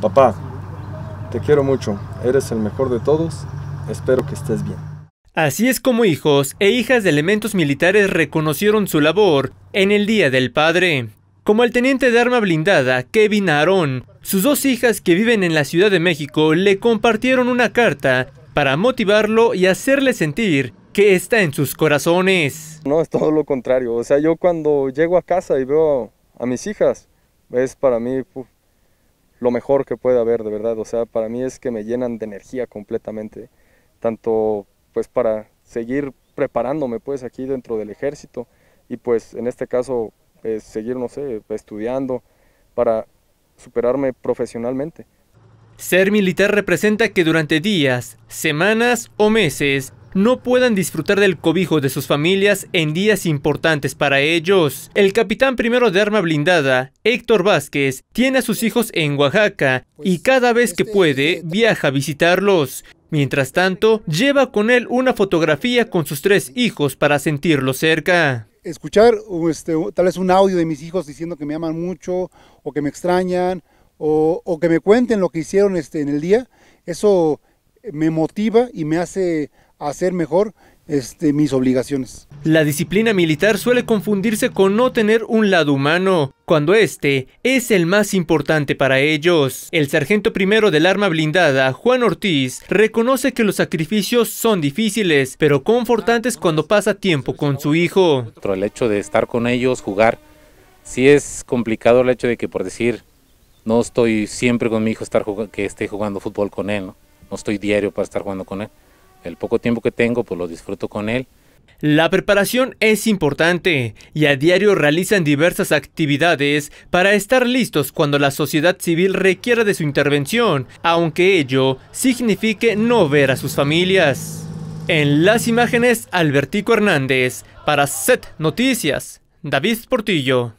Papá, te quiero mucho, eres el mejor de todos, espero que estés bien. Así es como hijos e hijas de elementos militares reconocieron su labor en el Día del Padre, como el teniente de arma blindada Kevin Aarón. Sus dos hijas que viven en la Ciudad de México le compartieron una carta para motivarlo y hacerle sentir que está en sus corazones. No, es todo lo contrario. O sea, yo cuando llego a casa y veo a mis hijas, es para mí lo mejor que puede haber, de verdad. O sea, para mí es que me llenan de energía completamente, tanto pues para seguir preparándome pues aquí dentro del ejército y pues en este caso es eh, seguir, no sé, estudiando para superarme profesionalmente. Ser militar representa que durante días, semanas o meses no puedan disfrutar del cobijo de sus familias en días importantes para ellos. El capitán primero de arma blindada, Héctor Vázquez, tiene a sus hijos en Oaxaca y pues, cada vez que este puede viaja a visitarlos. Mientras tanto, lleva con él una fotografía con sus tres hijos para sentirlos cerca. Escuchar este, tal vez un audio de mis hijos diciendo que me aman mucho o que me extrañan o, que me cuenten lo que hicieron este, en el día, eso me motiva y me hace hacer mejor este, mis obligaciones. La disciplina militar suele confundirse con no tener un lado humano, cuando este es el más importante para ellos. El sargento primero del arma blindada, Juan Ortiz, reconoce que los sacrificios son difíciles, pero confortantes cuando pasa tiempo con su hijo. El hecho de estar con ellos, jugar, sí es complicado el hecho de que por decir, no estoy siempre con mi hijo estar que esté jugando fútbol con él, no estoy diario para estar jugando con él. El poco tiempo que tengo, pues lo disfruto con él. La preparación es importante y a diario realizan diversas actividades para estar listos cuando la sociedad civil requiera de su intervención, aunque ello signifique no ver a sus familias. En las imágenes, Albertico Hernández, para Set Noticias, David Portillo.